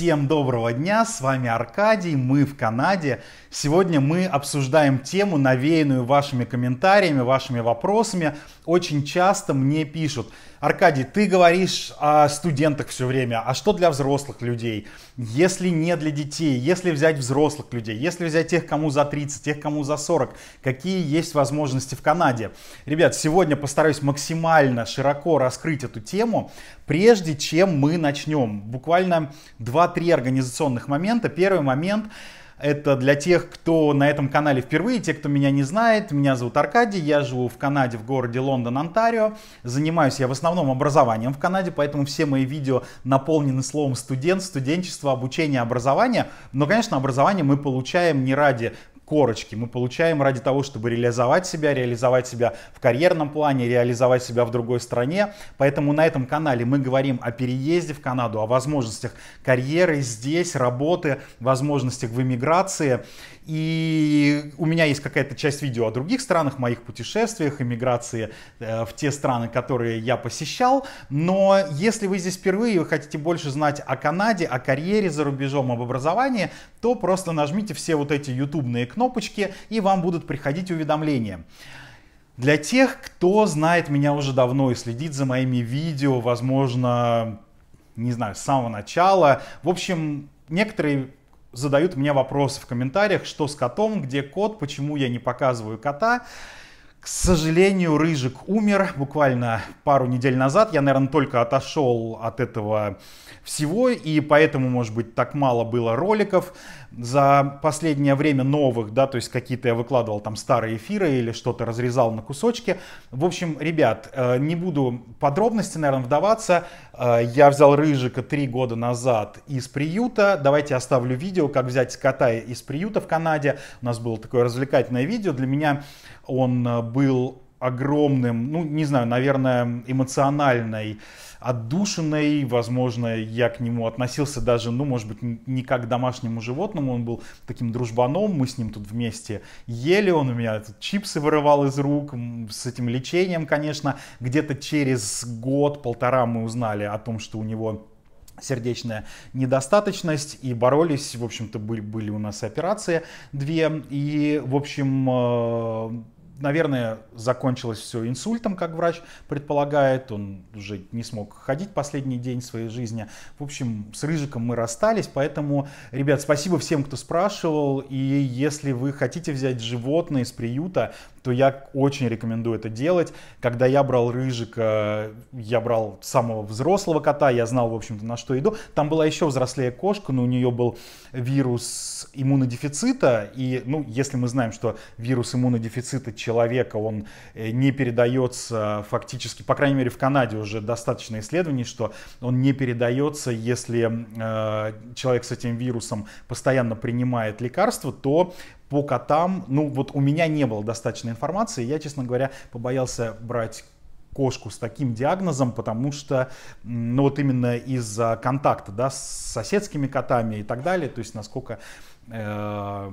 Всем доброго дня, с вами Аркадий, мы в Канаде. Сегодня мы обсуждаем тему, навеянную вашими комментариями, вашими вопросами. Очень часто мне пишут, Аркадий, ты говоришь о студентах все время, а что для взрослых людей? Если не для детей, если взять взрослых людей, если взять тех, кому за 30, тех, кому за 40, какие есть возможности в Канаде? Ребят, сегодня постараюсь максимально широко раскрыть эту тему, прежде чем мы начнем. Буквально 2-3 организационных момента. Первый момент – это для тех, кто на этом канале впервые, те, кто меня не знает. Меня зовут Аркадий, я живу в Канаде, в городе Лондон, Онтарио. Занимаюсь я в основном образованием в Канаде, поэтому все мои видео наполнены словом студент, студенчество, обучение, образование. Но, конечно, образование мы получаем не ради корочки мы получаем ради того, чтобы реализовать себя, реализовать себя в карьерном плане, реализовать себя в другой стране. Поэтому на этом канале мы говорим о переезде в Канаду, о возможностях карьеры здесь, работы, возможностях в эмиграции. И у меня есть какая-то часть видео о других странах, моих путешествиях, эмиграции э, в те страны, которые я посещал. Но если вы здесь впервые и вы хотите больше знать о Канаде, о карьере за рубежом, об образовании, то просто нажмите все вот эти ютубные кнопки, кнопочки, и вам будут приходить уведомления. Для тех, кто знает меня уже давно и следит за моими видео, возможно, не знаю, с самого начала. В общем, некоторые задают мне вопросы в комментариях, что с котом, где кот, почему я не показываю кота. К сожалению, Рыжик умер буквально пару недель назад. Я, наверное, только отошел от этого всего, и поэтому, может быть, так мало было роликов за последнее время новых, да, то есть какие-то я выкладывал там старые эфиры или что-то разрезал на кусочки. В общем, ребят, э, не буду подробности, наверное, вдаваться. А, я взял Рыжика три года назад из приюта. Давайте оставлю видео, как взять кота из приюта в Канаде. У нас было такое развлекательное видео. Для меня он э, был огромным, ну, не знаю, наверное, эмоциональной отдушиной, возможно, я к нему относился даже, ну, может быть, не как к домашнему животному, он был таким дружбаном, мы с ним тут вместе ели, он у меня тут чипсы вырывал из рук, с этим лечением, конечно, где-то через год-полтора мы узнали о том, что у него сердечная недостаточность и боролись, в общем-то, были, были у нас операции две, и, в общем, э, наверное, закончилось все инсультом, как врач предполагает. Он уже не смог ходить последний день своей жизни. В общем, с Рыжиком мы расстались. Поэтому, ребят, спасибо всем, кто спрашивал. И если вы хотите взять животное из приюта, то я очень рекомендую это делать. Когда я брал Рыжика, я брал самого взрослого кота. Я знал, в общем-то, на что иду. Там была еще взрослее кошка, но у нее был вирус иммунодефицита. И, ну, если мы знаем, что вирус иммунодефицита человека человека, он э, не передается фактически, по крайней мере в Канаде уже достаточно исследований, что он не передается, если э, человек с этим вирусом постоянно принимает лекарства, то по котам, ну вот у меня не было достаточной информации, я, честно говоря, побоялся брать кошку с таким диагнозом, потому что, ну вот именно из-за контакта, да, с соседскими котами и так далее, то есть насколько э,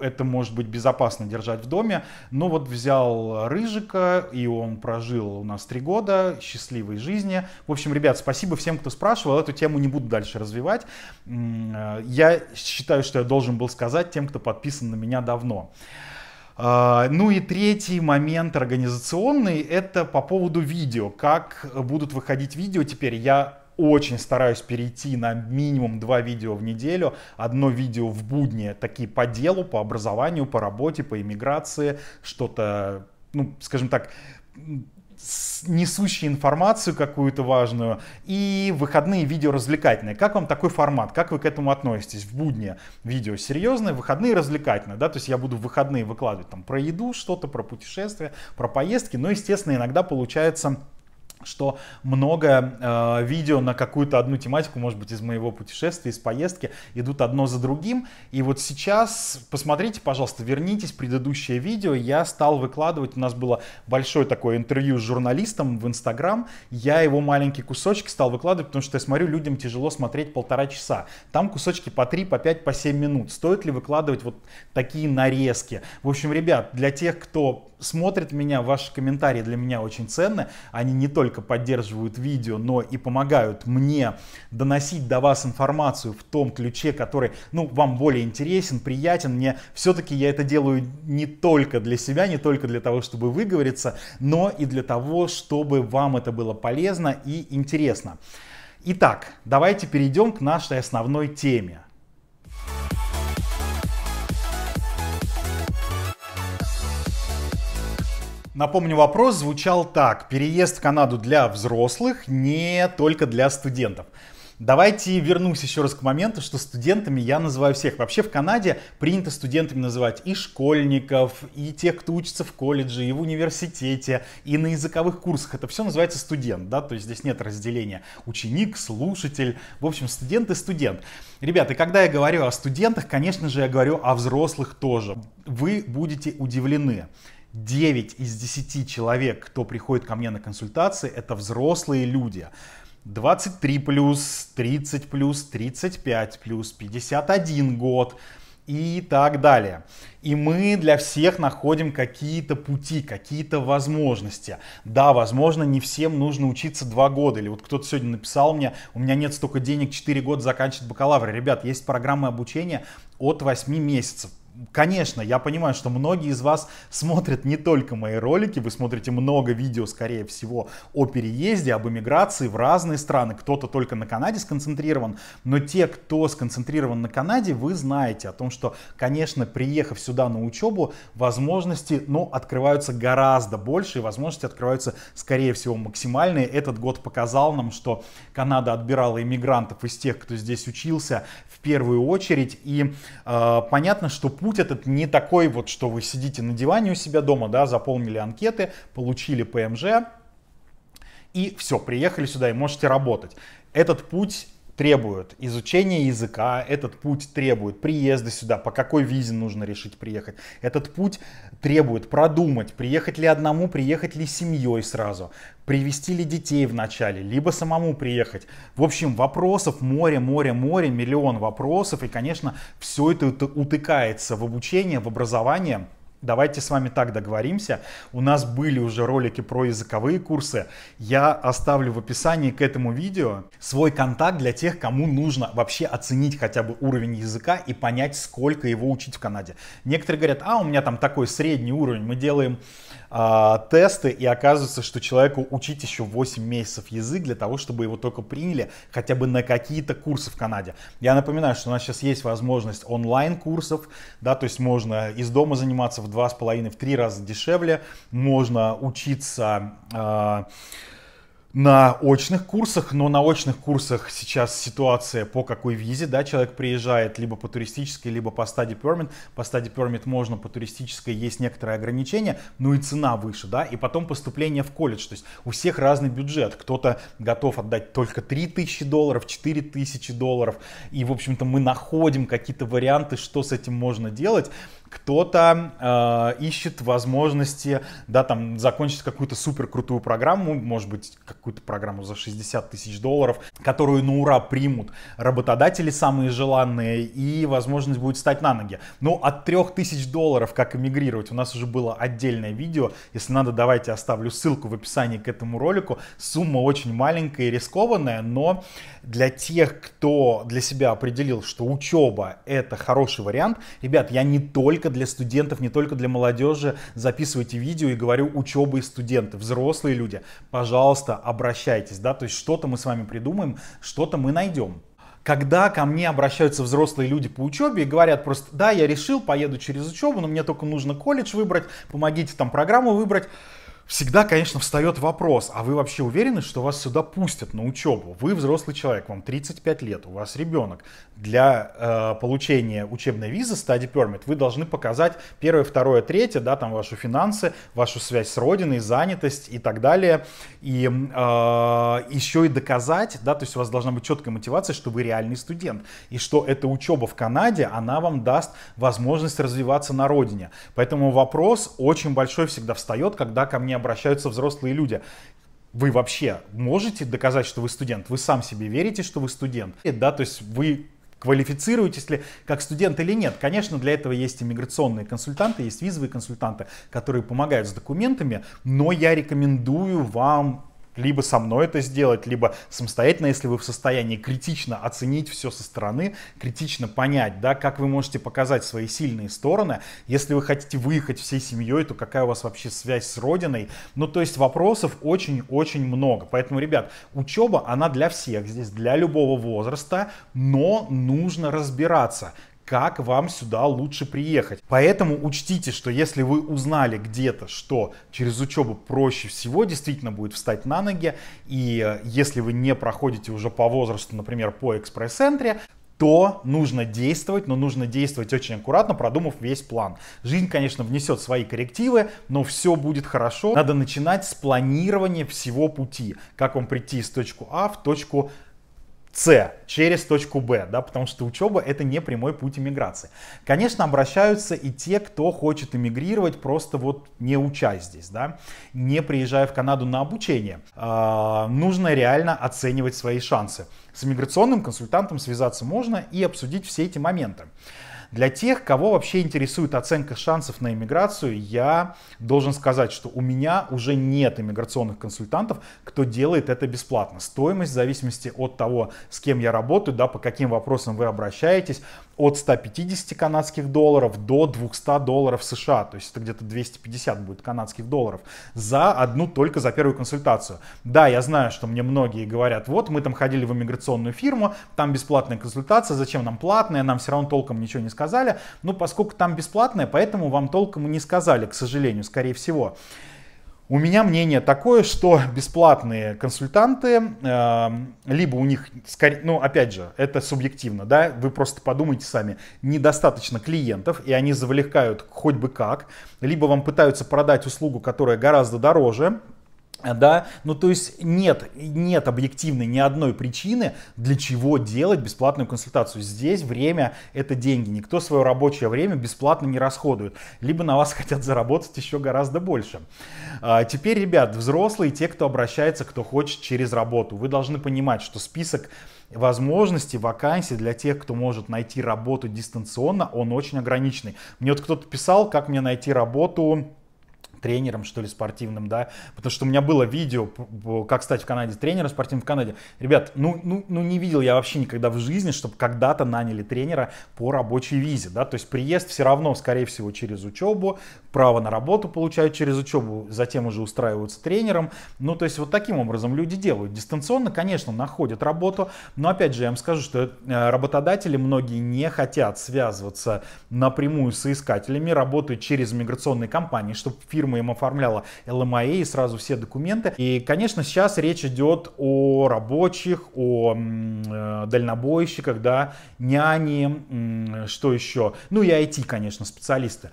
это может быть безопасно держать в доме. Но ну вот взял Рыжика, и он прожил у нас три года счастливой жизни. В общем, ребят, спасибо всем, кто спрашивал. Эту тему не буду дальше развивать. Э, я считаю, что я должен был сказать тем, кто подписан на меня давно. А, ну и третий момент организационный, это по поводу видео. Как будут выходить видео теперь? Я очень стараюсь перейти на минимум два видео в неделю. Одно видео в будни, такие по делу, по образованию, по работе, по иммиграции, что-то, ну, скажем так, несущие информацию какую-то важную, и выходные видео развлекательные. Как вам такой формат? Как вы к этому относитесь? В будни видео серьезные, выходные развлекательные, да, то есть я буду в выходные выкладывать там про еду что-то, про путешествия, про поездки, но, естественно, иногда получается что много э, видео на какую-то одну тематику, может быть, из моего путешествия, из поездки, идут одно за другим. И вот сейчас, посмотрите, пожалуйста, вернитесь, предыдущее видео я стал выкладывать, у нас было большое такое интервью с журналистом в Инстаграм, я его маленький кусочек стал выкладывать, потому что я смотрю, людям тяжело смотреть полтора часа. Там кусочки по три, по пять, по семь минут. Стоит ли выкладывать вот такие нарезки? В общем, ребят, для тех, кто смотрят меня, ваши комментарии для меня очень ценны. Они не только поддерживают видео, но и помогают мне доносить до вас информацию в том ключе, который ну, вам более интересен, приятен. Мне все-таки я это делаю не только для себя, не только для того, чтобы выговориться, но и для того, чтобы вам это было полезно и интересно. Итак, давайте перейдем к нашей основной теме. Напомню, вопрос звучал так. Переезд в Канаду для взрослых, не только для студентов. Давайте вернусь еще раз к моменту, что студентами я называю всех. Вообще в Канаде принято студентами называть и школьников, и тех, кто учится в колледже, и в университете, и на языковых курсах. Это все называется студент, да, то есть здесь нет разделения ученик, слушатель. В общем, студент и студент. Ребята, когда я говорю о студентах, конечно же, я говорю о взрослых тоже. Вы будете удивлены. 9 из 10 человек, кто приходит ко мне на консультации, это взрослые люди. 23 плюс, 30 плюс, 35 плюс, 51 год и так далее. И мы для всех находим какие-то пути, какие-то возможности. Да, возможно, не всем нужно учиться два года. Или вот кто-то сегодня написал мне, у меня нет столько денег 4 года заканчивать бакалавр. Ребят, есть программы обучения от 8 месяцев. Конечно, я понимаю, что многие из вас смотрят не только мои ролики, вы смотрите много видео, скорее всего, о переезде, об эмиграции в разные страны. Кто-то только на Канаде сконцентрирован, но те, кто сконцентрирован на Канаде, вы знаете о том, что, конечно, приехав сюда на учебу, возможности, ну, открываются гораздо больше, и возможности открываются, скорее всего, максимальные. Этот год показал нам, что Канада отбирала иммигрантов из тех, кто здесь учился в первую очередь, и э, понятно, что путь путь этот не такой вот, что вы сидите на диване у себя дома, да, заполнили анкеты, получили ПМЖ, и все, приехали сюда и можете работать. Этот путь требует изучения языка, этот путь требует приезда сюда, по какой визе нужно решить приехать. Этот путь требует продумать, приехать ли одному, приехать ли семьей сразу, привести ли детей вначале, либо самому приехать. В общем, вопросов море, море, море, миллион вопросов, и, конечно, все это утыкается в обучение, в образование – Давайте с вами так договоримся. У нас были уже ролики про языковые курсы. Я оставлю в описании к этому видео свой контакт для тех, кому нужно вообще оценить хотя бы уровень языка и понять, сколько его учить в Канаде. Некоторые говорят, а у меня там такой средний уровень, мы делаем а, тесты, и оказывается, что человеку учить еще 8 месяцев язык для того, чтобы его только приняли хотя бы на какие-то курсы в Канаде. Я напоминаю, что у нас сейчас есть возможность онлайн-курсов, да, то есть можно из дома заниматься в 2,5-3 раза дешевле, можно учиться... А, на очных курсах, но на очных курсах сейчас ситуация по какой визе, да, человек приезжает либо по туристической, либо по стадии permit, по стадии permit можно, по туристической есть некоторые ограничения, ну и цена выше, да, и потом поступление в колледж, то есть у всех разный бюджет, кто-то готов отдать только 3000 долларов, 4000 долларов, и, в общем-то, мы находим какие-то варианты, что с этим можно делать, кто-то э, ищет возможности, да, там, закончить какую-то супер крутую программу, может быть, какую-то программу за 60 тысяч долларов, которую на ура примут работодатели самые желанные, и возможность будет встать на ноги. Ну, от 3000 долларов, как эмигрировать, у нас уже было отдельное видео, если надо, давайте оставлю ссылку в описании к этому ролику. Сумма очень маленькая и рискованная, но для тех, кто для себя определил, что учеба это хороший вариант, ребят, я не только только для студентов, не только для молодежи. Записывайте видео и говорю, учебы и студенты, взрослые люди, пожалуйста, обращайтесь, да, то есть что-то мы с вами придумаем, что-то мы найдем когда ко мне обращаются взрослые люди по учебе и говорят просто, да, я решил, поеду через учебу, но мне только нужно колледж выбрать, помогите там программу выбрать. Всегда, конечно, встает вопрос, а вы вообще уверены, что вас сюда пустят на учебу? Вы взрослый человек, вам 35 лет, у вас ребенок. Для э, получения учебной визы Study Permit вы должны показать первое, второе, третье, да, там ваши финансы, вашу связь с родиной, занятость и так далее. И э, еще и доказать, да, то есть у вас должна быть четкая мотивация, что вы реальный студент. И что эта учеба в Канаде, она вам даст возможность развиваться на родине. Поэтому вопрос очень большой всегда встает, когда ко мне обращаются взрослые люди. Вы вообще можете доказать, что вы студент? Вы сам себе верите, что вы студент? Да, то есть вы квалифицируетесь ли как студент или нет. Конечно, для этого есть иммиграционные консультанты, есть визовые консультанты, которые помогают с документами, но я рекомендую вам либо со мной это сделать, либо самостоятельно, если вы в состоянии критично оценить все со стороны, критично понять, да, как вы можете показать свои сильные стороны. Если вы хотите выехать всей семьей, то какая у вас вообще связь с родиной? Ну, то есть вопросов очень-очень много. Поэтому, ребят, учеба, она для всех здесь, для любого возраста, но нужно разбираться как вам сюда лучше приехать. Поэтому учтите, что если вы узнали где-то, что через учебу проще всего действительно будет встать на ноги, и э, если вы не проходите уже по возрасту, например, по экспресс-центре, то нужно действовать, но нужно действовать очень аккуратно, продумав весь план. Жизнь, конечно, внесет свои коррективы, но все будет хорошо. Надо начинать с планирования всего пути, как вам прийти из точку А в точку А с через точку Б, да, потому что учеба это не прямой путь иммиграции. Конечно, обращаются и те, кто хочет иммигрировать, просто вот не учась здесь, да, не приезжая в Канаду на обучение. Э, нужно реально оценивать свои шансы. С иммиграционным консультантом связаться можно и обсудить все эти моменты. Для тех, кого вообще интересует оценка шансов на иммиграцию, я должен сказать, что у меня уже нет иммиграционных консультантов, кто делает это бесплатно. Стоимость в зависимости от того, с кем я работаю, да, по каким вопросам вы обращаетесь, от 150 канадских долларов до 200 долларов США. То есть это где-то 250 будет канадских долларов за одну только за первую консультацию. Да, я знаю, что мне многие говорят, вот мы там ходили в иммиграционную фирму, там бесплатная консультация, зачем нам платная, нам все равно толком ничего не сказали. Ну, поскольку там бесплатная, поэтому вам толком не сказали, к сожалению, скорее всего. У меня мнение такое, что бесплатные консультанты, э, либо у них, скорее, ну опять же, это субъективно, да, вы просто подумайте сами, недостаточно клиентов, и они завлекают хоть бы как, либо вам пытаются продать услугу, которая гораздо дороже, да, ну то есть нет, нет объективной ни одной причины, для чего делать бесплатную консультацию. Здесь время это деньги. Никто свое рабочее время бесплатно не расходует. Либо на вас хотят заработать еще гораздо больше. А, теперь, ребят, взрослые, те, кто обращается, кто хочет через работу, вы должны понимать, что список возможности, вакансий для тех, кто может найти работу дистанционно, он очень ограниченный. Мне вот кто-то писал, как мне найти работу тренером, что ли, спортивным, да, потому что у меня было видео, как стать в Канаде тренером спортивным в Канаде. Ребят, ну, ну, ну не видел я вообще никогда в жизни, чтобы когда-то наняли тренера по рабочей визе, да, то есть приезд все равно, скорее всего, через учебу, право на работу получают через учебу, затем уже устраиваются тренером, ну, то есть вот таким образом люди делают. Дистанционно, конечно, находят работу, но, опять же, я вам скажу, что э, работодатели многие не хотят связываться напрямую с искателями, работают через миграционные компании, чтобы фирма фирма им оформляла ЛМА и сразу все документы. И, конечно, сейчас речь идет о рабочих, о э, дальнобойщиках, да, няни, что еще. Ну и IT, конечно, специалисты.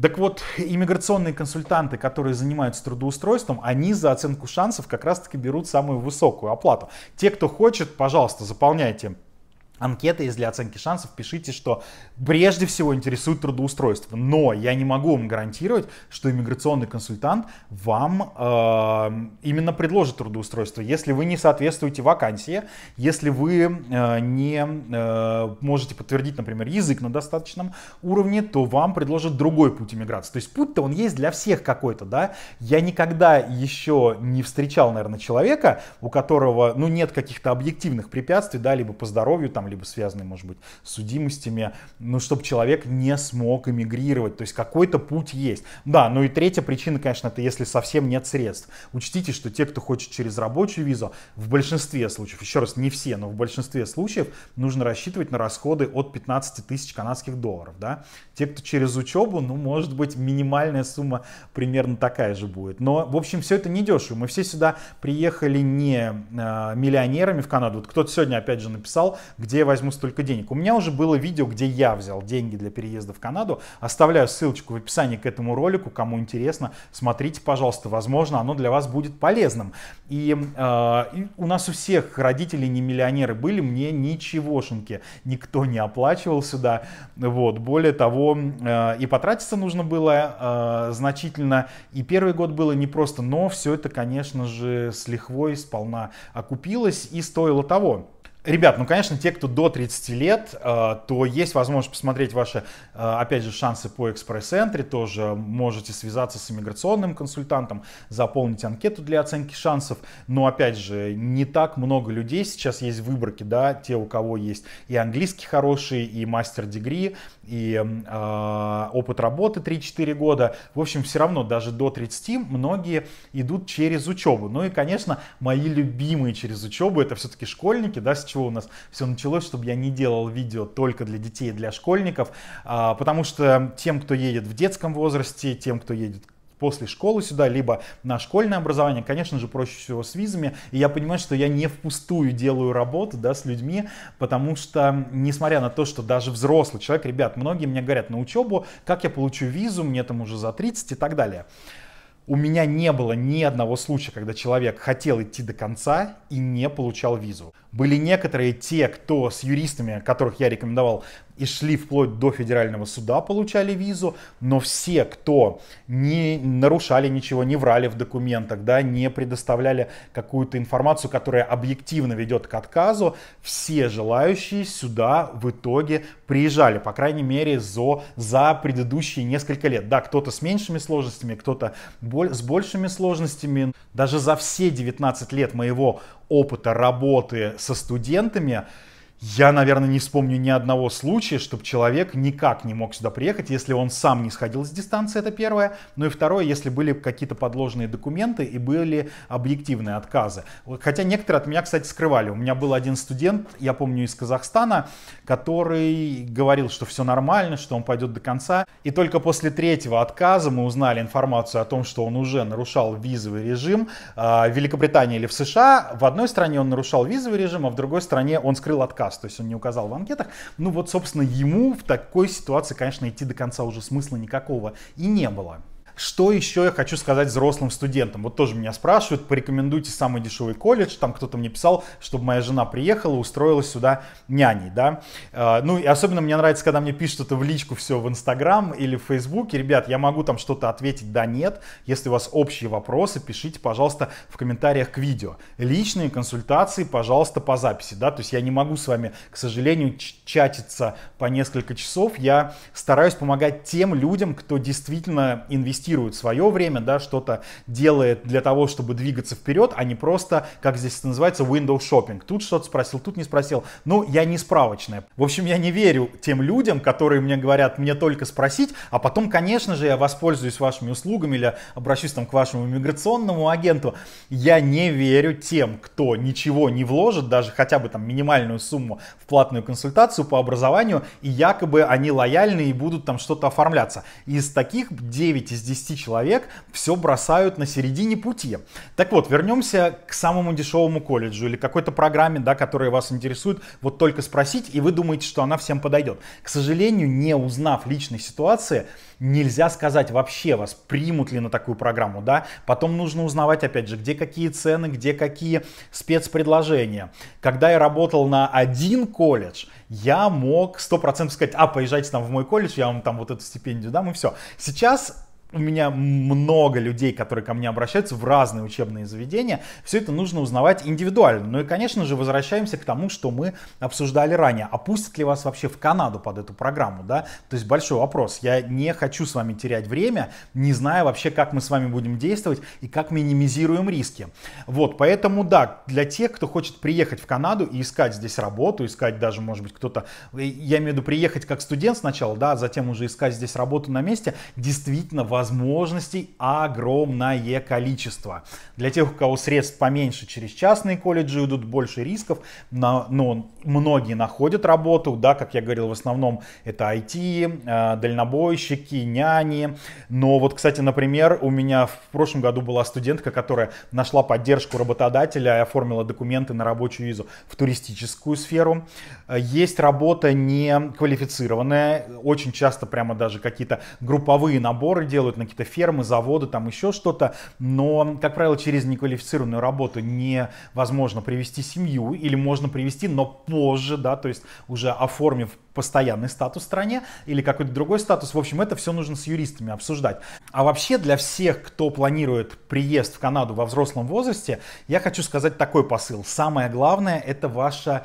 Так вот, иммиграционные консультанты, которые занимаются трудоустройством, они за оценку шансов как раз-таки берут самую высокую оплату. Те, кто хочет, пожалуйста, заполняйте анкеты, если для оценки шансов, пишите, что прежде всего интересует трудоустройство. Но я не могу вам гарантировать, что иммиграционный консультант вам э, именно предложит трудоустройство. Если вы не соответствуете вакансии, если вы э, не э, можете подтвердить, например, язык на достаточном уровне, то вам предложат другой путь иммиграции. То есть путь-то он есть для всех какой-то, да. Я никогда еще не встречал, наверное, человека, у которого, ну, нет каких-то объективных препятствий, да, либо по здоровью, там, там, либо связанные, может быть, с судимостями, но чтобы человек не смог эмигрировать. То есть какой-то путь есть. Да, ну и третья причина, конечно, это если совсем нет средств. Учтите, что те, кто хочет через рабочую визу, в большинстве случаев, еще раз, не все, но в большинстве случаев нужно рассчитывать на расходы от 15 тысяч канадских долларов, да. Те, кто через учебу, ну, может быть, минимальная сумма примерно такая же будет. Но, в общем, все это не дешево. Мы все сюда приехали не э, миллионерами в Канаду. Вот кто-то сегодня, опять же, написал, где где я возьму столько денег. У меня уже было видео, где я взял деньги для переезда в Канаду. Оставляю ссылочку в описании к этому ролику, кому интересно, смотрите, пожалуйста, возможно, оно для вас будет полезным. И, э, и у нас у всех родители не миллионеры были, мне ничегошеньки никто не оплачивал сюда. Вот, более того, э, и потратиться нужно было э, значительно, и первый год было непросто, но все это, конечно же, с лихвой сполна окупилось и стоило того. Ребят, ну, конечно, те, кто до 30 лет, э, то есть возможность посмотреть ваши, э, опять же, шансы по экспресс-энтри, тоже можете связаться с иммиграционным консультантом, заполнить анкету для оценки шансов, но, опять же, не так много людей сейчас есть выборки, да, те, у кого есть и английский хороший, и мастер-дегри, и э, опыт работы 3-4 года, в общем, все равно даже до 30 многие идут через учебу, ну и, конечно, мои любимые через учебу, это все-таки школьники, да, сейчас чего у нас все началось, чтобы я не делал видео только для детей и для школьников, а, потому что тем, кто едет в детском возрасте, тем, кто едет после школы сюда, либо на школьное образование, конечно же, проще всего с визами. И я понимаю, что я не впустую делаю работу да, с людьми, потому что, несмотря на то, что даже взрослый человек, ребят, многие мне говорят на учебу, как я получу визу, мне там уже за 30 и так далее у меня не было ни одного случая, когда человек хотел идти до конца и не получал визу. Были некоторые те, кто с юристами, которых я рекомендовал, и шли вплоть до федерального суда, получали визу, но все, кто не нарушали ничего, не врали в документах, да, не предоставляли какую-то информацию, которая объективно ведет к отказу, все желающие сюда в итоге приезжали, по крайней мере, за, за предыдущие несколько лет. Да, кто-то с меньшими сложностями, кто-то с большими сложностями. Даже за все 19 лет моего опыта работы со студентами, я, наверное, не вспомню ни одного случая, чтобы человек никак не мог сюда приехать, если он сам не сходил с дистанции, это первое. Ну и второе, если были какие-то подложные документы и были объективные отказы. Хотя некоторые от меня, кстати, скрывали. У меня был один студент, я помню, из Казахстана, который говорил, что все нормально, что он пойдет до конца. И только после третьего отказа мы узнали информацию о том, что он уже нарушал визовый режим а, в Великобритании или в США. В одной стране он нарушал визовый режим, а в другой стране он скрыл отказ раз, то есть он не указал в анкетах. Ну вот, собственно, ему в такой ситуации, конечно, идти до конца уже смысла никакого и не было. Что еще я хочу сказать взрослым студентам? Вот тоже меня спрашивают, порекомендуйте самый дешевый колледж. Там кто-то мне писал, чтобы моя жена приехала, устроилась сюда няней, да. А, ну и особенно мне нравится, когда мне пишут это в личку все в Инстаграм или в Фейсбуке. Ребят, я могу там что-то ответить, да, нет. Если у вас общие вопросы, пишите, пожалуйста, в комментариях к видео. Личные консультации, пожалуйста, по записи, да. То есть я не могу с вами, к сожалению, чатиться по несколько часов. Я стараюсь помогать тем людям, кто действительно инвестирует инвестирует свое время, да, что-то делает для того, чтобы двигаться вперед, а не просто, как здесь это называется, window shopping. Тут что-то спросил, тут не спросил. Ну, я не справочная. В общем, я не верю тем людям, которые мне говорят, мне только спросить, а потом, конечно же, я воспользуюсь вашими услугами или обращусь там к вашему миграционному агенту. Я не верю тем, кто ничего не вложит, даже хотя бы там минимальную сумму в платную консультацию по образованию, и якобы они лояльны и будут там что-то оформляться. Из таких 9 из 10 10 человек все бросают на середине пути. Так вот, вернемся к самому дешевому колледжу или какой-то программе, да, которая вас интересует, вот только спросить, и вы думаете, что она всем подойдет. К сожалению, не узнав личной ситуации, нельзя сказать вообще вас примут ли на такую программу, да. Потом нужно узнавать, опять же, где какие цены, где какие спецпредложения. Когда я работал на один колледж, я мог 100% сказать, а, поезжайте там в мой колледж, я вам там вот эту стипендию дам и все. Сейчас у меня много людей, которые ко мне обращаются в разные учебные заведения. Все это нужно узнавать индивидуально. Ну и, конечно же, возвращаемся к тому, что мы обсуждали ранее. Опустят ли вас вообще в Канаду под эту программу, да? То есть большой вопрос. Я не хочу с вами терять время, не зная вообще, как мы с вами будем действовать и как минимизируем риски. Вот, поэтому, да, для тех, кто хочет приехать в Канаду и искать здесь работу, искать даже, может быть, кто-то, э, я имею в виду приехать как студент сначала, да, а затем уже искать здесь работу на месте, действительно, важно возможностей огромное количество. Для тех, у кого средств поменьше, через частные колледжи идут больше рисков, но, но многие находят работу, да, как я говорил, в основном это IT, э, дальнобойщики, няни. Но вот, кстати, например, у меня в прошлом году была студентка, которая нашла поддержку работодателя и оформила документы на рабочую визу в туристическую сферу. Есть работа не квалифицированная, очень часто прямо даже какие-то групповые наборы делают, делают на какие-то фермы, заводы, там еще что-то, но, как правило, через неквалифицированную работу невозможно привести семью или можно привести, но позже, да, то есть уже оформив постоянный статус в стране или какой-то другой статус. В общем, это все нужно с юристами обсуждать. А вообще для всех, кто планирует приезд в Канаду во взрослом возрасте, я хочу сказать такой посыл. Самое главное – это ваша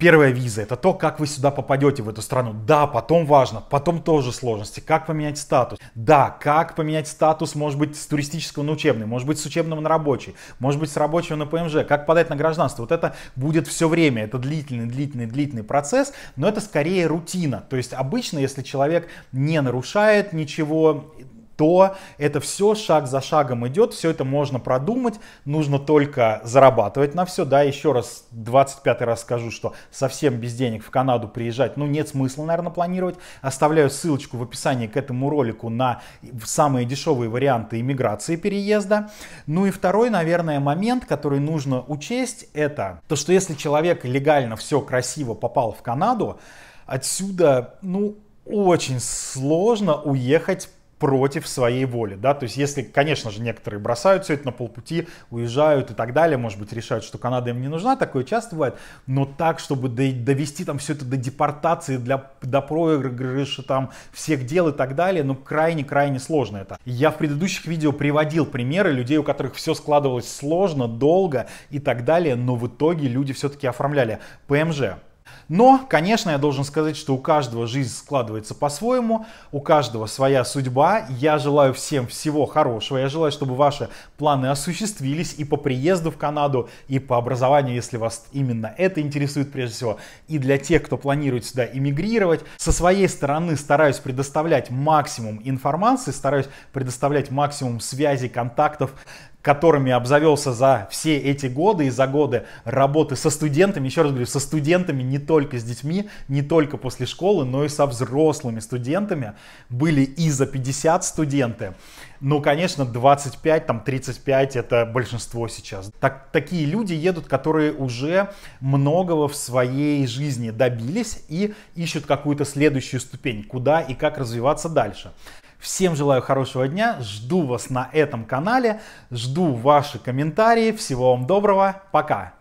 Первая виза – это то, как вы сюда попадете, в эту страну. Да, потом важно, потом тоже сложности. Как поменять статус? Да, как поменять статус, может быть, с туристического на учебный, может быть, с учебного на рабочий, может быть, с рабочего на ПМЖ. Как подать на гражданство? Вот это будет все время. Это длительный, длительный, длительный процесс, но это скорее рутина. То есть обычно, если человек не нарушает ничего, то это все шаг за шагом идет, все это можно продумать, нужно только зарабатывать на все, да, еще раз 25 раз скажу, что совсем без денег в Канаду приезжать, ну, нет смысла, наверное, планировать, оставляю ссылочку в описании к этому ролику на самые дешевые варианты иммиграции переезда, ну и второй, наверное, момент, который нужно учесть, это то, что если человек легально все красиво попал в Канаду, отсюда, ну, очень сложно уехать против своей воли, да, то есть если, конечно же, некоторые бросают все это на полпути, уезжают и так далее, может быть, решают, что Канада им не нужна, такое часто бывает, но так, чтобы довести там все это до депортации, для, до проигрыша там всех дел и так далее, ну, крайне-крайне сложно это. Я в предыдущих видео приводил примеры людей, у которых все складывалось сложно, долго и так далее, но в итоге люди все-таки оформляли ПМЖ. Но, конечно, я должен сказать, что у каждого жизнь складывается по-своему, у каждого своя судьба. Я желаю всем всего хорошего. Я желаю, чтобы ваши планы осуществились и по приезду в Канаду, и по образованию, если вас именно это интересует прежде всего. И для тех, кто планирует сюда эмигрировать. Со своей стороны стараюсь предоставлять максимум информации, стараюсь предоставлять максимум связей, контактов, которыми обзавелся за все эти годы и за годы работы со студентами, еще раз говорю, со студентами не только с детьми, не только после школы, но и со взрослыми студентами. Были и за 50 студенты. Ну, конечно, 25, там 35 это большинство сейчас. Так, такие люди едут, которые уже многого в своей жизни добились и ищут какую-то следующую ступень, куда и как развиваться дальше. Всем желаю хорошего дня, жду вас на этом канале, жду ваши комментарии, всего вам доброго, пока!